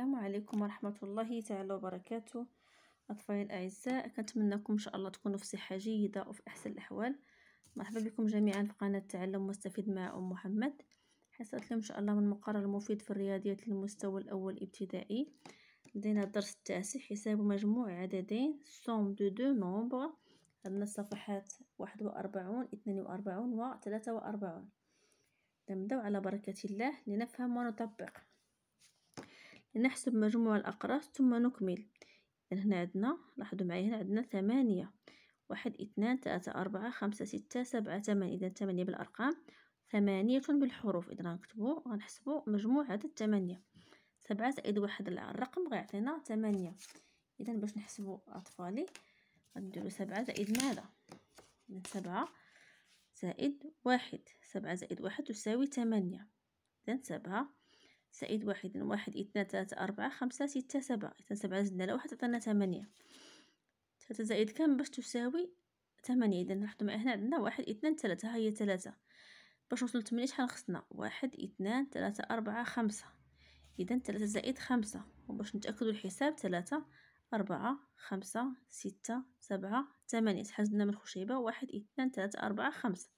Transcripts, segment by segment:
السلام عليكم ورحمة الله تعالى وبركاته أطفالي الأعزاء كنتمنىكم إن شاء الله تكونوا في صحة جيدة وفي أحسن الأحوال مرحبا بكم جميعا في قناة تعلم واستفيد مع أم محمد حصلت لكم إن شاء الله من مقرر المفيد في الرياضيات للمستوى الأول ابتدائي لدينا الدرس التاسع حساب مجموع عددين سوم دو دو نومبر عندنا الصفحات واحد وأربعون اثنين وأربعون وثلاثة وأربعون نبدأ على بركة الله لنفهم ونطبق نحسب مجموع الأقراص ثم نكمل هنا عندنا لاحظوا معايا هنا عندنا ثمانية واحد اثنان ثلاثة أربعة خمسة ستة سبعة ثمانية إذا ثمانية بالأرقام ثمانية بالحروف إذا غنكتبو غنحسبو مجموع عدد ثمانية سبعة زائد واحد الرقم غيعطينا ثمانية إذا باش نحسبو أطفالي غنديرو سبعة زائد ماذا من سبعة زائد واحد سبعة زائد واحد تساوي ثمانية إذا سبعة زائد واحد واحد اثنان ثلاثة أربعة خمسة ستة سبعة إذا سبعة زدنا على واحد عطانا ثمانية ثلاثة زائد كام باش تساوي ثمانية إذا نحطو معايا هنا عندنا واحد اثنان ثلاثة ها هي ثلاثة باش نوصلو لثمانية شحال خصنا واحد اثنان ثلاثة أربعة خمسة إذا ثلاثة زائد خمسة وباش نتأكدو الحساب ثلاثة أربعة خمسة ستة سبعة ثمانية شحال زدنا من خشيبة واحد اثنان ثلاثة أربعة خمسة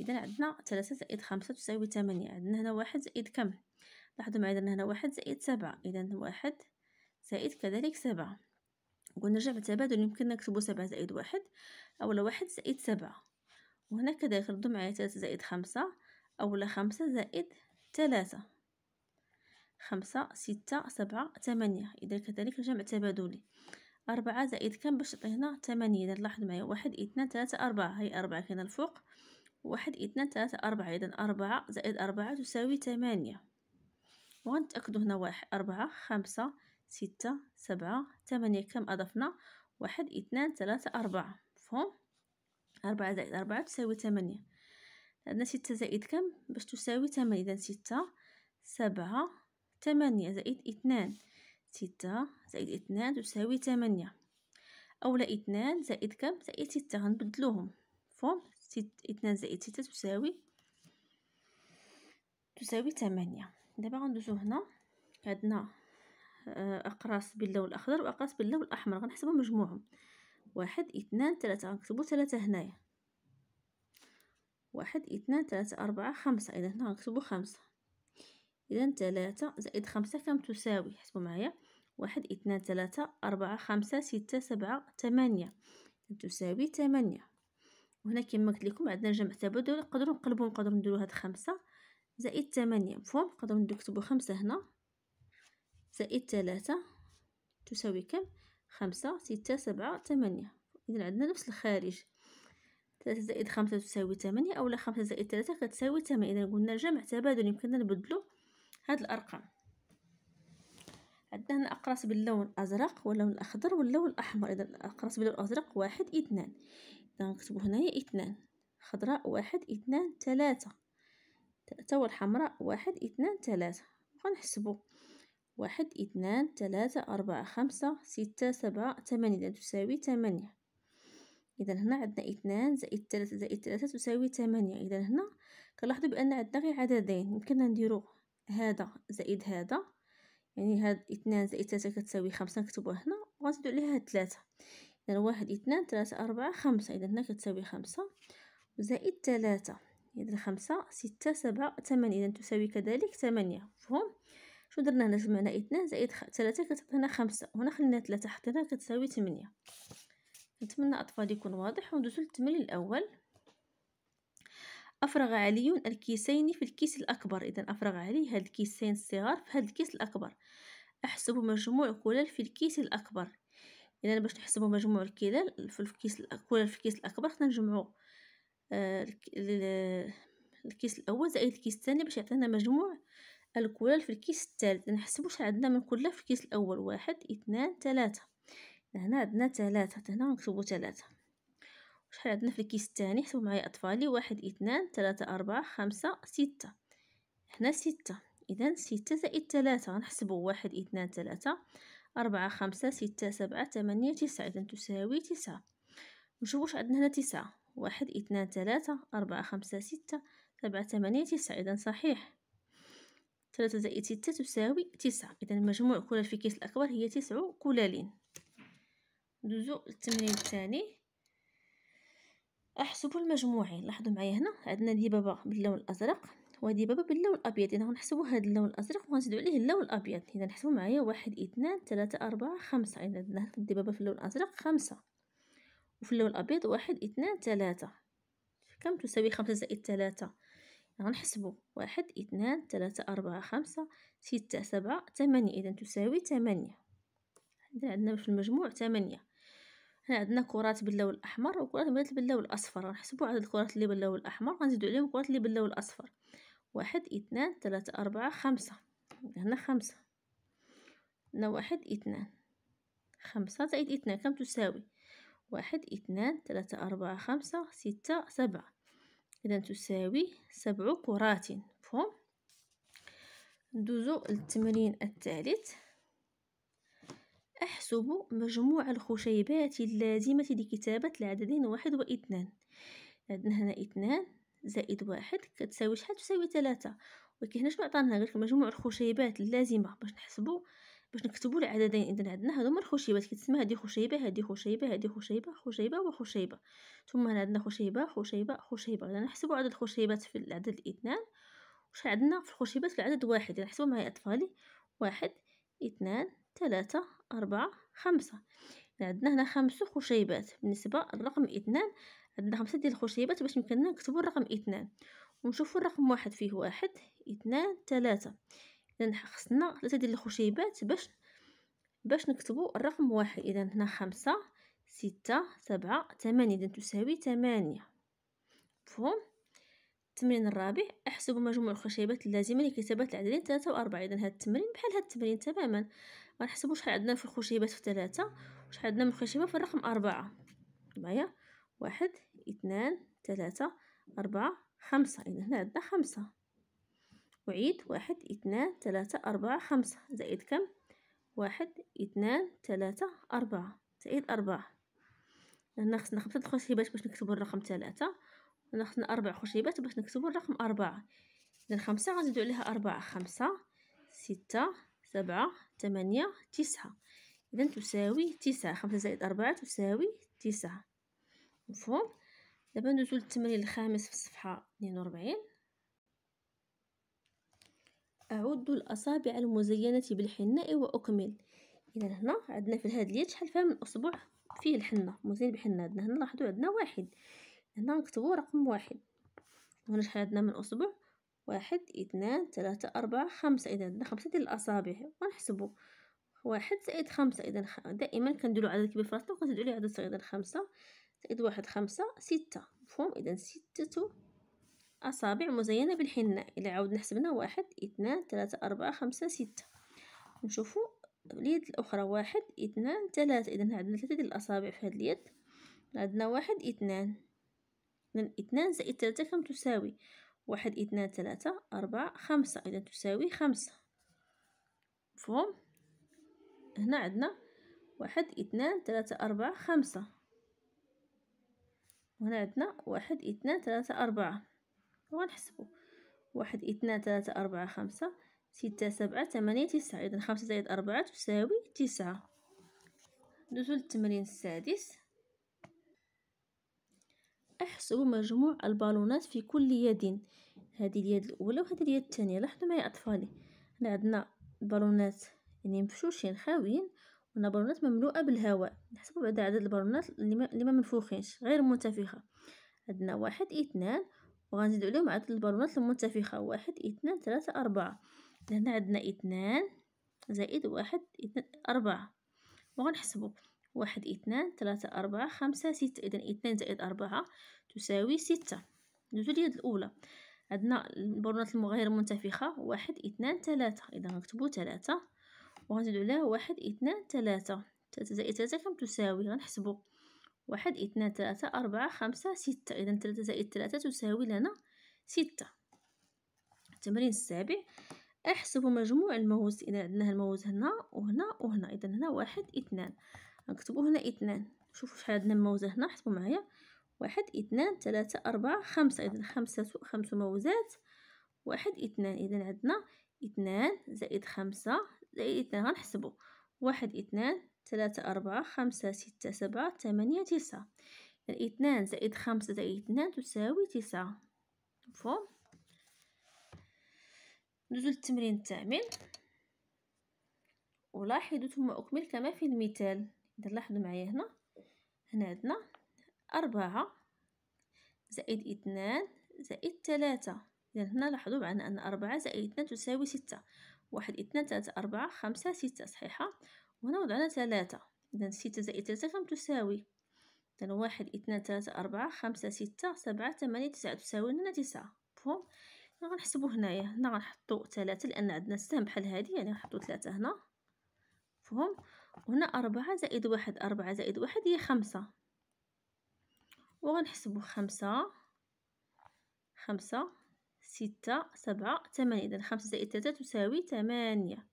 إذا عندنا ثلاثة زائد خمسة تساوي ثمانية عندنا هنا واحد زائد كم لاحظوا معايا درنا هنا واحد زائد سبعة إذا واحد زائد كذلك سبعة ونرجع بالتبادل يمكن نكتبو سبعة زائد واحد أولا واحد زائد سبعة وهنا كذلك ردو معايا ثلاثة زائد خمسة أولا خمسة زائد ثلاثة خمسة ستة سبعة ثمانية إذا كذلك الجمع تبادلي أربعة زائد كم باش تعطي هنا ثمانية إذا لاحظ معايا واحد اثنان ثلاثة أربعة هاي أربعة كاينة الفوق واحد اثنان ثلاثة أربعة إذا أربعة زائد أربعة تساوي ثمانية وغنتأكدو هنا واحد أربعة خمسة ستة سبعة ثمانية كم أضفنا واحد اثنان ثلاثة أربعة فهم أربعة زائد أربعة تساوي ثمانية عندنا ستة زائد كم باش تساوي ثمانية إذا ستة سبعة ثمانية زائد اثنان ستة زائد اثنان تساوي ثمانية أولا اثنان زائد كم زائد ستة غنبدلوهم فهم اثنان زائد ستة تساوي تساوي ثمانية دابا غندوزو هنا عندنا آه، اقراص باللون الاخضر واقراص باللون الاحمر غنحسبو مجموعهم واحد اثنان ثلاثة غنكتبو ثلاثة هنايا واحد اثنان ثلاثة أربعة خمسة إذا هنا غنكتبو خمسة إذا ثلاثة زائد خمسة كم تساوي حسبو معايا واحد اثنان ثلاثة أربعة خمسة ستة سبعة ثمانية تساوي ثمانية وهنا كما قلت لكم عندنا جمع تبادل نقدروا نقلبوا نقدروا نديروا هاد خمسة زائد ثمانية مفهوم نقدروا نكتبوا خمسة هنا زائد ثلاثة تساوي كم خمسة ستة سبعة ثمانية إذا عندنا نفس الخارج ثلاثة زائد خمسة تساوي ثمانية أولا خمسة زائد ثلاثة كتساوي ثمانية إذا قلنا جمع تبادل يمكننا نبدلو هاد الأرقام عندنا هنا أقراص باللون الأزرق واللون الأخضر واللون الأحمر إذا الأقراص باللون الأزرق واحد اثنان نكتبو هنايا اثنان خضراء واحد اثنان ثلاثة ثلاثة والحمراء واحد اثنان ثلاثة وغنحسبو واحد اثنان ثلاثة أربعة خمسة ستة سبعة ثمانية تساوي ثمانية إذا هنا عندنا اثنان زائد ثلاثة زائد ثلاثة تساوي ثمانية إذا هنا كنلاحظو بأن عندنا غير عددين يمكننا نديرو هذا زائد هذا يعني هاد اثنان زائد ثلاثة كتساوي خمسة نكتبوها هنا وغنزيدو عليها هاد ثلاثة إذا واحد اثنان ثلاثة أربعة خمسة إذا هنا كتساوي خمسة زائد ثلاثة إذا خمسة ستة سبعة ثمانية إذا تساوي كذلك ثمانية مفهوم شنو درنا هنا جمعنا اثنان زائد ثلاثة كتعطينا خمسة وهنا خلينا ثلاثة حطيناها كتساوي ثمانية نتمنى أطفال يكون واضح وندوزو للتمرين الأول أفرغ علي الكيسين في الكيس الأكبر إذا أفرغ علي هاد الكيسين الصغار في هاد الكيس الأكبر أحسب مجموع الكلل في الكيس الأكبر اذا باش نحسبو مجموع الكلى في الكيس الأكبر في الكيس الاكبر خصنا نجمعو آه، الكيس الاول زائد الكيس الثاني باش يعطينا مجموع الكلال في الكيس الثالث نحسبو شحال عندنا من كلة في الكيس الاول واحد اثنان ثلاثة هنا عندنا ثلاثة هنا نكتبو ثلاثة وشحال عندنا في الكيس الثاني حسبوا معايا اطفالي واحد اثنان ثلاثة اربعة خمسة ستة هنا ستة اذا ستة زائد ثلاثة غنحسبو واحد اثنان ثلاثة أربعة خمسة ستة سبعة ثمانية تسعة إذا تساوي تسعة نشوف واش عندنا هنا تسعة واحد اثنان ثلاثة أربعة خمسة ستة سبعة ثمانية تسعة إذا صحيح ثلاثة زائد ستة تساوي تسعة إذا مجموع كلال في كيس الأكبر هي تسع كلالين ندوزو للتمرين الثاني أحسب المجموعين لاحظوا معايا هنا عندنا الذبابة باللون الازرق وهادي بابا باللون الابيض اذا غنحسبو هاد اللون الازرق وغنزيدو عليه اللون الابيض اذا نحسبو معايا واحد اثنان ثلاثة أربعة خمسة اذا عندنا دي بابا في اللون الازرق خمسة وفي اللون الابيض واحد اثنان ثلاثة كم تساوي خمسة زائد ثلاثة غنحسبو واحد اثنان ثلاثة أربعة خمسة ستة سبعة ثمانية اذا تساوي ثمانية اذا عندنا في المجموع ثمانية هنا عندنا كرات باللون الاحمر وكرات باللون الاصفر غنحسبو عدد الكرات اللي باللون الاحمر غنزيدو عليهم الكرات اللي باللون الاصفر واحد اثنان ثلاثة أربعة خمسة هنا خمسة هنا واحد اثنان خمسة زائد اثنان كم تساوي واحد اثنان ثلاثة أربعة خمسة ستة سبعة إذا تساوي سبع كرات مفهوم ندوزو للتمرين الثالث أحسب مجموع الخشيبات اللازمة لكتابة العددين واحد واثنان عندنا هنا اثنان زائد واحد كتساوي شحال تساوي ثلاثة ولكن هنا شنو عطانا غير مجموع الخشيبات اللازمة باش نحسبو باش نكتبو العددين اذا عندنا هما الخشيبات كتسمى هادي خشيبه هادي خشيبه هادي خشيبه خشيبه وخشيبه ثم هنا عندنا خشيبه خشيبه خشيبه اذا نحسبو عدد الخشيبات في العدد الاثنان وش عندنا في الخشيبات في العدد واحد اذا نحسبو معايا اطفالي واحد اثنان ثلاثة أربعة خمسة عندنا هنا خمس خشيبات بالنسبة للرقم اثنان عندنا خمسة ديال الخشيبات باش يمكننا نكتبو الرقم اثنان ونشوفو الرقم واحد فيه واحد اثنان ثلاثة اذا خصنا ثلاثة ديال الخشيبات باش باش نكتبو الرقم واحد اذا هنا خمسة ستة سبعة ثمانية اذا تساوي ثمانية مفهوم التمرين الرابع احسب مجموع الخشيبات اللازمه لكتابه العددين ثلاثة وأربعة اذا هاد التمرين بحال هاد التمرين تماما غنحسبو شحال عندنا في الخشيبات في ثلاثة وشحال عندنا من الخشيبه في الرقم أربعة معايا واحد اثنان ثلاثة أربعة خمسة إذا هنا عندنا خمسة وعيد واحد اثنان ثلاثة أربعة خمسة زائد كم واحد اثنان ثلاثة أربعة زائد أربعة هنا خصنا خمسة خشيبات باش نكتبو الرقم ثلاثة هنا خصنا أربع خشيبات باش نكتبو الرقم أربعة إذا خمسة غنزيدو عليها أربعة خمسة ستة سبعة ثمانية تسعة إذا تساوي تسعة خمسة زائد أربعة تساوي تسعة مفهوم دابا ندوزو للتمرين الخامس في الصفحه 42 اعد الاصابع المزينه بالحناء واكمل اذا هنا عندنا في هاد اليد شحال فيها من اصبع فيه الحنه مزين بحنه عندنا هنا لاحظوا عندنا واحد هنا نكتبوا رقم واحد هنا شحال عندنا من اصبع واحد اثنان ثلاثة أربعة خمسة إذا عندنا خمسة ديال الأصابع ونحسبو واحد زائد خمسة إذا دائما كنديرو عدد كبير في راسنا وكنزيدو عليه عدد صغير إذا خمسة زائد واحد خمسة ستة مفهوم إذا ستة أصابع مزينة بالحناء إلى عاودنا حسبنا واحد اثنان ثلاثة أربعة خمسة ستة نشوفو اليد الأخرى واحد اثنان ثلاثة إذا عندنا ثلاثة ديال الأصابع في هاد اليد عندنا واحد اثنان إذا اثنان زائد ثلاثة كم تساوي واحد اثنان ثلاثة أربعة خمسة إذا تساوي خمسة مفهوم هنا عندنا واحد اثنان ثلاثة أربعة خمسة وهنا عندنا واحد اثنان ثلاثة أربعة وغنحسبو واحد اثنان ثلاثة أربعة خمسة ستة سبعة ثمانية تسعة إذا خمسة زائد أربعة تساوي تسعة ندوزو للتمرين السادس احسب مجموع البالونات في كل يد هذه اليد الاولى وهذه اليد الثانيه لاحظوا معايا اطفالي هنا عندنا بالونات يعني مفشوشين خاويين قلنا بالونات مملوءة بالهواء نحسبو بعد عدد البالونات اللي ما منفوخينش غير منتفخة عندنا واحد اثنان وغنزيد عليهم عدد البالونات المنتفخة واحد اثنان ثلاثة أربعة هنا عندنا اثنان زائد واحد اثنان أربعة وغنحسبو واحد اثنان ثلاثة أربعة خمسة ستة إذا اثنان زائد أربعة تساوي ستة ندوزو اليد الأولى عندنا البالونات المغير منتفخة واحد اثنان ثلاثة إذا غنكتبو ثلاثة وغنزيدو عليها واحد اثنان ثلاثة ثلاثة زائد ثلاثة كم تساوي غنحسبو واحد اثنان ثلاثة أربعة خمسة ستة إذا ثلاثة زائد ثلاثة تساوي لنا ستة التمرين السابع احسب مجموع الموز إذا عندنا الموز هنا وهنا وهنا إذا هنا واحد اثنان نكتبو هنا اثنان شوفوا شحال عندنا الموزة هنا حسبوا معايا واحد اثنان ثلاثة أربعة خمسة إذا خمسة خمس موزات واحد اثنان إذا عندنا اثنان زائد خمسة زائد اثنان غنحسبو واحد اثنان ثلاثة أربعة خمسة ستة سبعة ثمانية تسعة اثنان زائد خمسة زائد اثنان تساوي تسعة مفهوم ندوزو للتمرين الثامن ولاحظوا ثم أكمل كما في المثال إذا لاحظوا معايا هنا هنا عندنا أربعة زائد اثنان زائد ثلاثة إذا هنا لاحظوا معنا أن أربعة زائد اثنان تساوي ستة واحد اثنان ثلاثة أربعة خمسة ستة صحيحة وهنا وضعنا ثلاثة إذا ستة زائد ثلاثة كم تساوي إذا واحد اثنان ثلاثة أربعة خمسة ستة سبعة ثمانية تسعة تساوي لنا تسعة مفهوم غنحسبو هنايا هنا غنحطو ثلاثة لأن عندنا السهم بحال هادي يعني غنحطو ثلاثة هنا مفهوم وهنا أربعة زائد واحد أربعة زائد واحد هي خمسة وغنحسبو خمسة خمسة ستة سبعة ثمانية إذا خمسة زائد ثلاثة تساوي ثمانية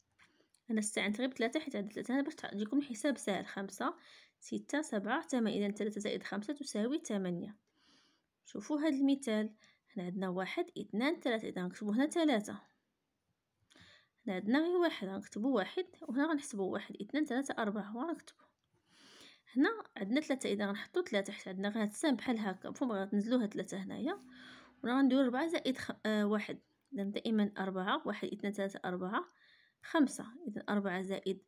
أنا استعنت غير بثلاثة حيت عندي ثلاثة هنا باش تجيكم الحساب ساهل خمسة ستة سبعة ثمانية إذا ثلاثة زائد خمسة تساوي ثمانية شوفوا هاد المثال هنا عندنا واحد اثنان ثلاثة إذا غنكتبو هنا ثلاثة هنا عندنا غير واحد غنكتبو واحد وهنا غنحسبو واحد اثنان ثلاثة أربعة وغنكتبو هنا عندنا ثلاثة إذا غنحطو ثلاثة حيت عندنا غنتسام بحال هكا مفهوم غنزلوها ثلاثة هنايا ورانا نديرو ربعة زائد خ... آه واحد إذا دائما أربعة واحد اثنان ثلاثة أربعة خمسة إذا أربعة زائد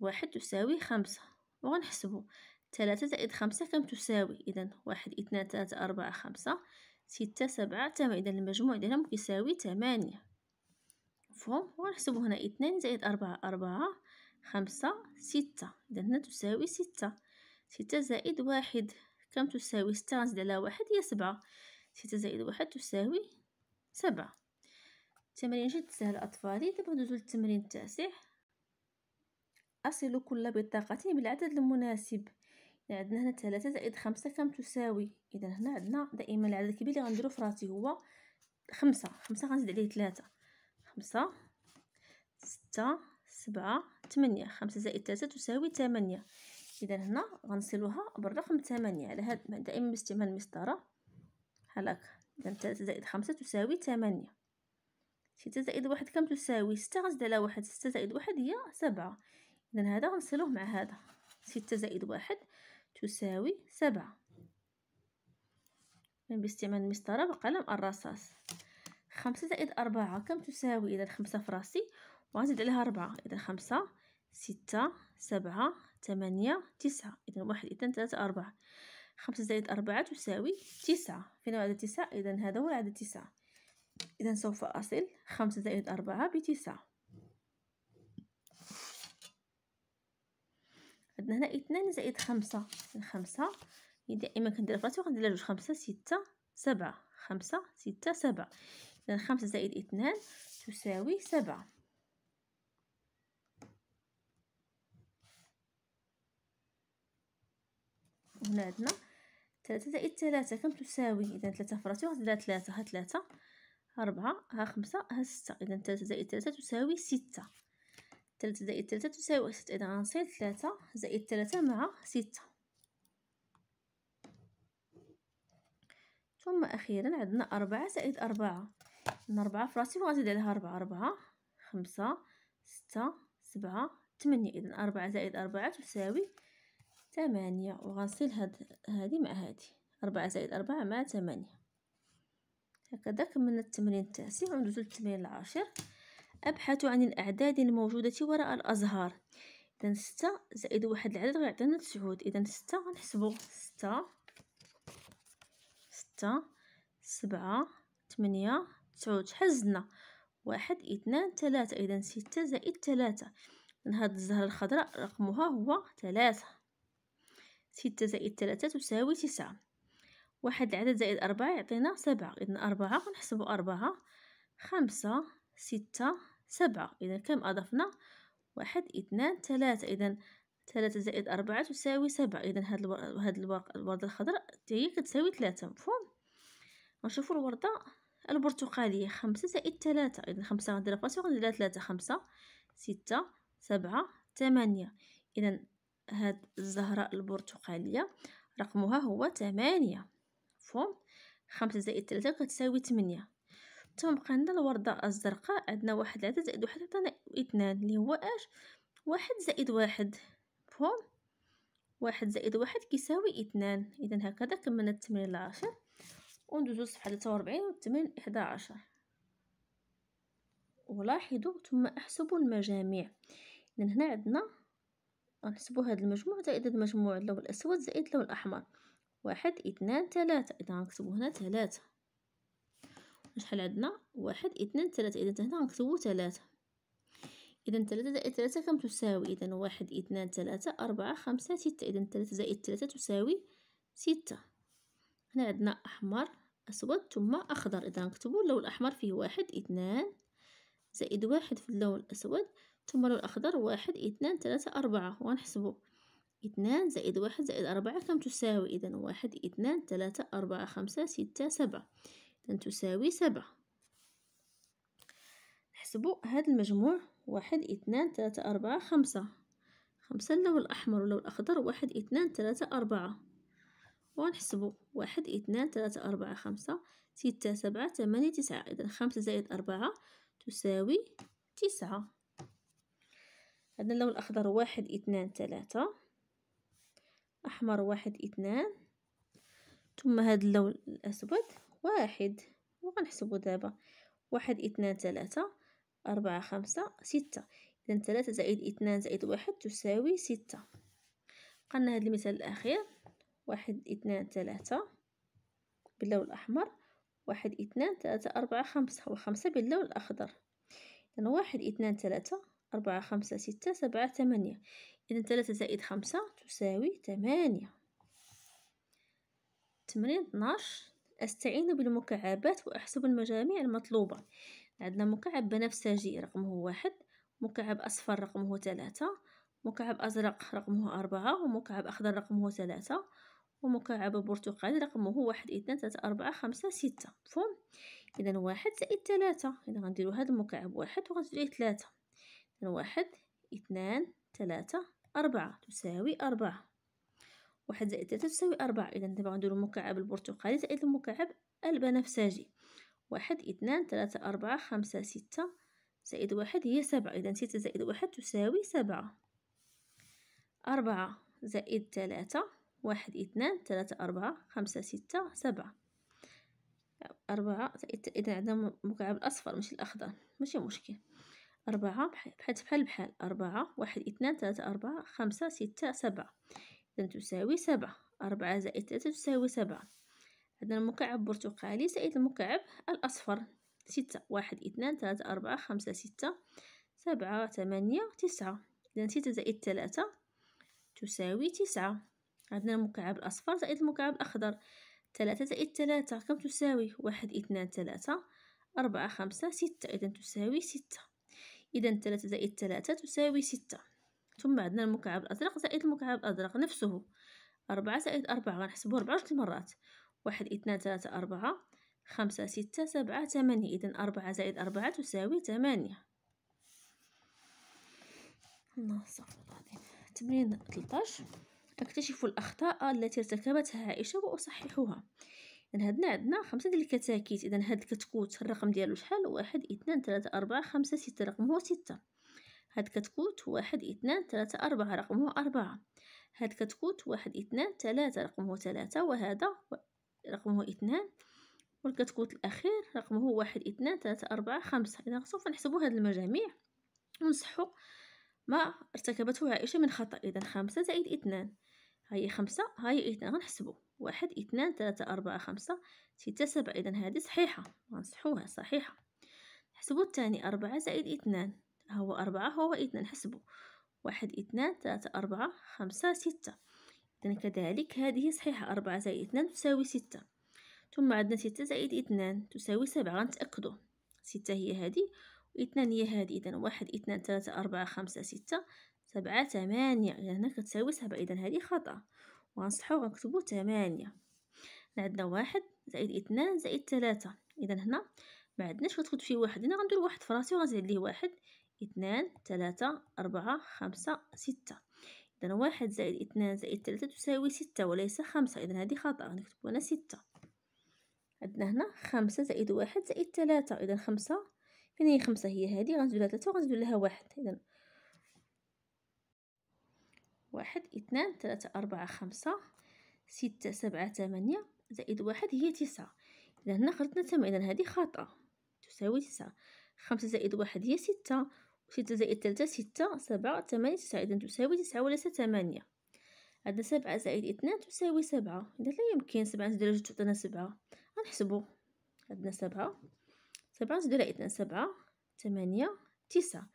واحد تساوي خمسة وغنحسبو ثلاثة زائد خمسة كم تساوي إذا واحد اثنان ثلاثة أربعة خمسة ستة سبعة ثمانية إذا المجموع ديالهم كيساوي ثمانية مفهوم وغنحسبو هنا اثنان زائد أربعة أربعة خمسة ستة إذا هنا تساوي ستة ستة زائد واحد كم تساوي ستة غنزيد على واحد هي سبعة ستة زائد واحد تساوي سبعة تمرين جد سهل أطفالي دابا ندوزو للتمرين التاسع أصل كل بطاقة بالعدد المناسب إلا عندنا هنا ثلاثة زائد خمسة كم تساوي إذا هنا عندنا دائما العدد الكبير اللي غنديرو في راسي هو خمسة خمسة غنزيد عليه ثلاثة خمسة ستة سبعة ثمانية خمسة زائد ثلاثة تساوي ثمانية إذا هنا غنصلوها بالرقم ثمانية على هاد دائما باستعمال المسطرة هلاك إذا تلاتة زائد خمسة تساوي تمانية ستة زائد واحد كم تساوي ستة غنزيد على واحد ستة زائد واحد هي سبعة إذا هذا غنصلوه مع هذا ستة زائد واحد تساوي سبعة من باستعمال المسطرة وقلم الرصاص خمسة زائد أربعة كم تساوي إذا خمسة في راسي وغنزيد عليها أربعة إذا خمسة ستة سبعة تمانية تسعة إذا واحد إثنان ثلاثة أربعة خمسة زائد أربعة تساوي تسعة فين عدد تسعة إذا هذا هو عدد تسعة إذا سوف أصل خمسة زائد أربعة بتسعة عندنا هنا اثنان زائد خمسة خمسة دائما كندير فراسي وكندير جوج خمسة ستة سبعة خمسة ستة سبعة إذا خمسة زائد اثنان تساوي سبعة هنا عندنا ثلاثة زائد ثلاثة كم تساوي إذا ثلاثة فراسي واحد زائد ثلاثة ها ثلاثة ها ربعة ها خمسة ها ستة إذا ثلاثة زائد ثلاثة تساوي ستة ثلاثة زائد ثلاثة تساوي ستة إذا غنصير ثلاثة زائد ثلاثة مع ستة ثم أخيرا عندنا أربعة زائد أربعة إن أربعة فراسي وغنزيد عليها أربعة أربعة خمسة ستة سبعة ثمانية إذا أربعة زائد أربعة تساوي ثمانية وغنصل هاد هادي مع هادي أربعة زائد أربعة مع ثمانية هكذا كملنا التمرين التاسع وندوزو للتمرين العاشر أبحث عن الأعداد الموجودة وراء الأزهار إذا ستة زائد واحد العدد غيعطينا تسعود إذا ستة غنحسبو ستة ستة سبعة تمنية تسعود شحال زدنا واحد اثنان ثلاثة إذا ستة زائد ثلاثة إذا هاد الزهرة الخضراء رقمها هو ثلاثة ستة زائد ثلاثة تساوي تسعة واحد العدد زائد أربعة يعطينا سبعة إذا أربعة نحسبو أربعة خمسة ستة سبعة إذا كم أضفنا واحد اثنان ثلاثة إذا ثلاثة زائد أربعة تساوي سبعة إذا هاد الو- هاد الورق الوردة الخضراء هي كتساوي ثلاثة مفهوم نشوفو الوردة البرتقالية خمسة زائد ثلاثة إذا خمسة غنديرها فاسيو وغنديرها ثلاثة خمسة ستة سبعة ثمانية إذا هاد الزهرة البرتقالية رقمها هو ثمانية مفهوم خمسة زائد ثلاثة كتساوي ثمانية ثم عندنا الوردة الزرقاء عندنا واحد العدد زائد واحد عطانا اثنان اللي هو اش واحد زائد واحد مفهوم واحد زائد واحد كيساوي اثنان اذا هكذا كملنا التمرين العاشر وندوزو الصفحة وربعين والتمرين عشر ولاحظوا ثم احسبوا المجاميع اذا هنا عندنا نحسبوا هاد المجموع زائد هاد مجموع اللون الأسود زائد اللون الأحمر واحد اثنان ثلاثة إذا غنكتبو هنا ثلاثة شحال عندنا واحد اثنان ثلاثة إذا هنا غنكتبو ثلاثة إذا ثلاثة زائد ثلاثة كم تساوي إذا واحد اثنان ثلاثة أربعة خمسة ستة إذا ثلاثة زائد ثلاثة تساوي ستة هنا عندنا أحمر أسود ثم أخضر إذا نكتبوا اللون الأحمر فيه واحد اثنان زائد واحد في اللون الأسود تمرر الأخضر واحد اثنان ثلاثة أربعة ونحسبه اثنان زائد واحد زائد أربعة كم تساوي إذا واحد اثنان ثلاثة أربعة خمسة ستة سبعة إذا تساوي سبعة نحسبو هاد المجموع واحد اثنان ثلاثة أربعة خمسة خمسة اللون الأحمر واللون الأخضر واحد اثنان ثلاثة أربعة ونحسبوا واحد اثنان ثلاثة أربعة خمسة ستة سبعة ثمانية تسعة إذا خمسة زائد أربعة تساوي تسعة عندنا اللون الأخضر واحد اثنان ثلاثة أحمر واحد اثنان ثم هذا اللون الأسود واحد وغنحسبو دابا واحد اثنان ثلاثة أربعة خمسة ستة إذا ثلاثة زائد اثنان زائد واحد تساوي ستة قلنا هذا المثال الأخير واحد اثنان ثلاثة باللون الأحمر واحد اثنان ثلاثة أربعة خمسة وخمسة باللون الأخضر إذا واحد اثنان ثلاثة أربعة خمسة ستة سبعة ثمانية إذا ثلاثة زائد خمسة تساوي ثمانية تمرين 12 أستعين بالمكعبات وأحسب المجاميع المطلوبة عندنا مكعب بنفسجي رقمه واحد مكعب أصفر رقمه ثلاثة مكعب أزرق رقمه أربعة ومكعب أخضر رقمه ثلاثة ومكعب برتقالي رقمه واحد اثنان ثلاثة أربعة خمسة ستة مفهوم إذا واحد زائد ثلاثة إذا غنديرو هاد المكعب واحد وغنزيدو عليه ثلاثة واحد اثنان ثلاثة أربعة تساوي أربعة واحد زائد ثلاثة تساوي أربعة إذا دابا غنديرو المكعب البرتقالي زائد المكعب البنفسجي واحد اثنان ثلاثة أربعة خمسة ستة زائد واحد هي سبعة إذا ستة زائد واحد تساوي سبعة أربعة زائد ثلاثة واحد اثنان ثلاثة أربعة خمسة ستة سبعة أربعة زائد إذا عندنا مكعب الأصفر ماشي الأخضر ماشي مشكل أربعة بحال بحال بحال أربعة واحد اثنان ثلاثة أربعة خمسة ستة سبعة إذا تساوي سبعة أربعة زائد ثلاثة تساوي سبعة عندنا المكعب برتقالي زائد المكعب الأصفر ستة واحد اثنان ثلاثة أربعة خمسة ستة سبعة ثمانية تسعة إذا ستة زائد ثلاثة تساوي تسعة عندنا المكعب الأصفر زائد المكعب الأخضر ثلاثة زائد ثلاثة كم تساوي واحد اثنان ثلاثة أربعة خمسة ستة إذا تساوي ستة إذا ثلاثة زائد ثلاثة تساوي ستة ثم عندنا المكعب الأزرق زائد المكعب الأزرق نفسه أربعة زائد أربعة غنحسبو ربعة جوج المرات واحد اثنان ثلاثة أربعة خمسة ستة سبعة ثمانية إذا أربعة زائد أربعة تساوي ثمانية تمرين تلتاش أكتشف الأخطاء التي ارتكبتها عائشة وأصححها إذن هادنا عندنا خمسة ديال الكتاكيت إذن هاد الكتكوت الرقم ديالو شحال واحد اثنان ثلاثة أربعة خمسة ستة رقمه ستة هاد كتكوت واحد اثنان ثلاثة أربعة رقمه أربعة هاد كتكوت واحد اثنان ثلاثة رقمه ثلاثة وهذا رقمه اثنان والكتكوت الأخير رقمه واحد اثنان ثلاثة أربعة خمسة إذا سوف نحسبو هاد المجاميع ونصحو ما ارتكبته عائشة من خطأ إذا خمسة زائد اثنان هاي خمسة هاي اثنان غنحسبو واحد اثنان ثلاثة أربعة خمسة ستة سبعة إذا هذه صحيحة غنصحوها صحيحة نحسبو الثاني أربعة زائد اثنان هو أربعة هو اثنان حسبو واحد اثنان ثلاثة أربعة خمسة ستة إذا كذلك هذه صحيحة أربعة زائد اثنان تساوي ستة ثم عندنا ستة زائد اثنان تساوي سبعة غنتأكدو ستة هي هذه واثنان هي هذه إذا واحد اثنان ثلاثة أربعة خمسة ستة سبعة ثمانية إذا هنا كتساوي سبعة إذا هذه خطأ وغنصحو غنكتبو ثمانية عندنا واحد زائد اثنان زائد ثلاثة إذا هنا ما عندناش كتخد فيه واحد هنا غندير واحد في راسي وغنزيد ليه واحد اثنان ثلاثة أربعة خمسة ستة إذا واحد زائد اثنان زائد ثلاثة تساوي ستة وليس خمسة إذا هذه خطأ غنكتبو هنا ستة عندنا هنا خمسة زائد واحد زائد ثلاثة إذا خمسة فين هي خمسة هي هذه غنزيدو لها ثلاثة وغنزيدو لها واحد إذا واحد اثنان ثلاثة أربعة خمسة ستة سبعة ثمانية زائد واحد هي تسعة إذا هنا خرجنا ثمانية إذا هذه خاطئة تساوي تسعة خمسة زائد واحد هي ستة ستة زائد ثلاثة ستة سبعة ثمانية تسعة إذا تساوي تسعة وليس ثمانية عندنا سبعة زائد اثنان تساوي سبعة إذا لا يمكن سبعة درجة تعطينا سبعة غنحسبو عندنا سبعة سبعة زائد اثنان سبعة ثمانية تسعة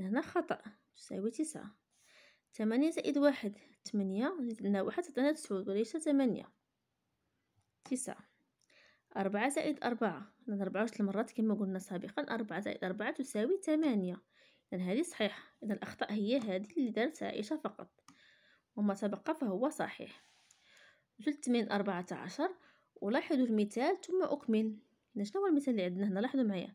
إذا هنا خطأ تساوي تسعة ثمانية زائد واحد ثمانية زدنا واحد تعطينا تسعود وليس ثمانية تسعة أربعة زائد أربعة إذن أربعة وعشرة المرات كما قلنا سابقا أربعة زائد أربعة تساوي ثمانية إذن هذه صحيحة إذا الأخطاء هي هذه اللي دارتها عائشة فقط وما سبق فهو صحيح جلت من أربعة عشر ولاحظوا المثال ثم أكمل إذا شنو هو المثال اللي عندنا هنا لاحظوا معايا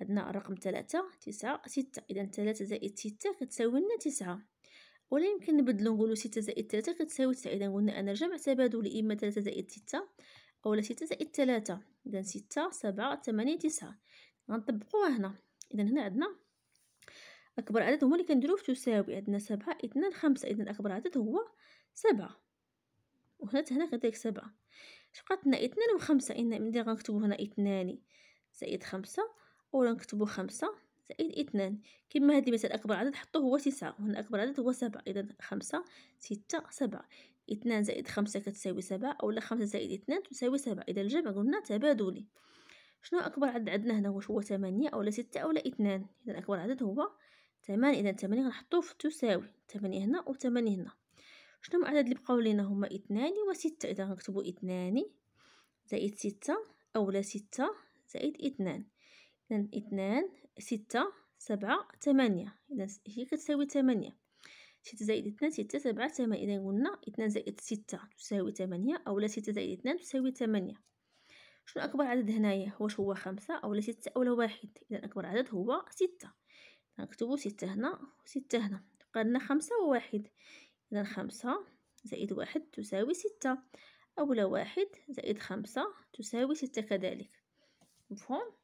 عندنا الرقم ثلاثة تسعة ستة إذا ثلاثة زائد ستة كتساوي لنا تسعة ولا يمكن نبدلو نقولو ستة زائد تلاتة كتساوي تسعة إذا قلنا أنا رجع تبادل إما تلاتة زائد ستة أولا ستة زائد تلاتة إذا ستة سبعة تمانية تسعة غنطبقوها هنا إذا هنا عندنا أكبر عدد هما اللي كنديرو في تساوي عندنا سبعة اثنان خمسة إذا أكبر عدد هو سبعة وهنا هنا كذلك سبعة بقات لنا اثنان وخمسة إن ملي غنكتبو هنا اثنان زائد خمسة أولا نكتبو خمسة زائد اثنان كما هذه مثلا أكبر عدد حطوه هو تسعة وهنا أكبر عدد هو سبعة إذا خمسة ستة سبعة اثنان زائد خمسة كتساوي سبعة أو خمسة زائد اثنان تساوي سبعة إذا الجمع قلنا تبادلي شنو أكبر عدد عندنا هنا واش هو ثمانية أو ستة أو اثنان إذا أكبر عدد هو ثمانية إذا ثمانية غنحطوه في تساوي ثمانية هنا وثمانية هنا شنو العدد اللي بقاو لينا هما اثنان وستة إذا غنكتبو اثنان زائد ستة أولى ستة زائد اثنان اثنان ستة سبعة ثمانية إذا هي كتساوي ثمانية ستة زائد اثنان ستة سبعة ثمانية إذا قلنا اثنان زائد ستة تساوي ثمانية أو لا ستة زائد اثنان تساوي ثمانية شنو أكبر عدد هنايا واش هو خمسة أو لا ستة أو لا واحد إذا أكبر عدد هو ستة نكتبو ستة هنا وستة هنا تبقى لنا خمسة وواحد إذا خمسة زائد واحد تساوي ستة أو لا واحد زائد خمسة تساوي ستة كذلك مفهوم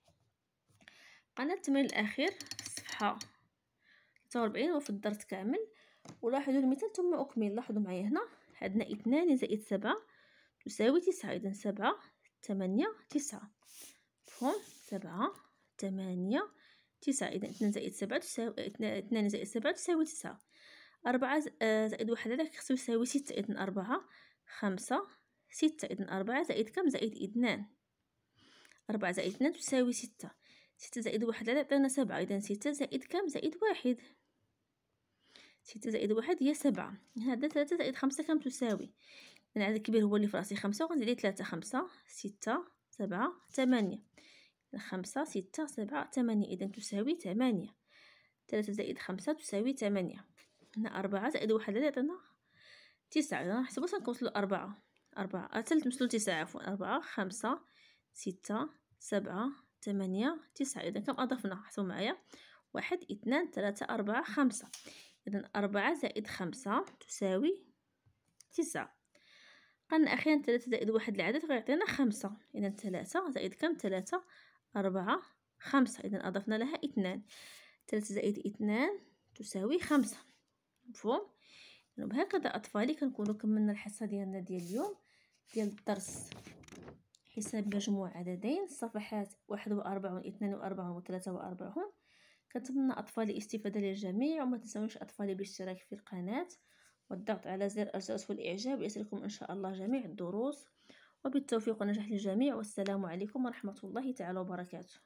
قناة التمرين الاخير الصفحه 46 وفي الدرس كامل ولاحظوا المثال ثم اكمل لاحظوا معايا هنا عندنا 2 زائد 7 تساوي 9 اذا 7 8 9 مفهوم 7 8 9 اذا 2 زائد 7 تساوي 2 زائد 7 تساوي 9 أربعة آه، زائد واحد هذاك خصو يساوي ستة إذا أربعة خمسة ستة إذا أربعة زائد كم زائد اثنان أربعة زائد اثنان تساوي ستة ستة زائد واحد لا تعطينا سبعة إذا ستة زائد كم زائد واحد ستة زائد واحد هي سبعة هذا ثلاثة زائد خمسة كم تساوي العدد الكبير هو اللي في راسي خمسة وغنزيد عليه ثلاثة خمسة ستة سبعة ثمانية خمسة ستة سبعة ثمانية إذا تساوي ثمانية ثلاثة زائد خمسة تساوي ثمانية هنا أربعة زائد واحد يعطينا تسعة إذا نحسب باش نوصلو أربعة أربعة أتلت مسلو تسعة عفوا أربعة خمسة ستة سبعة ثمانية تسعة إذا كم أضفنا حسوا معايا واحد اثنان ثلاثة أربعة خمسة إذا أربعة زائد خمسة تساوي تسعة قلنا أخيرا ثلاثة زائد واحد العدد غيعطينا خمسة إذا ثلاثة زائد كم ثلاثة أربعة خمسة إذا أضفنا لها اثنان ثلاثة زائد اثنان تساوي خمسة مفهوم وبهكذا أطفالي كنكونو كملنا الحصة ديالنا ديال اليوم ديال الدرس حساب مجموع عددين الصفحات واحد وأربعون اثنان وأربعون وثلاثة وأربعون كنتمنى أطفالي الاستفادة للجميع وما تنسونش أطفالي بالاشتراك في القناة والضغط على زر الجرس والإعجاب ليصلكم إن شاء الله جميع الدروس وبالتوفيق والنجاح للجميع والسلام عليكم ورحمة الله تعالى وبركاته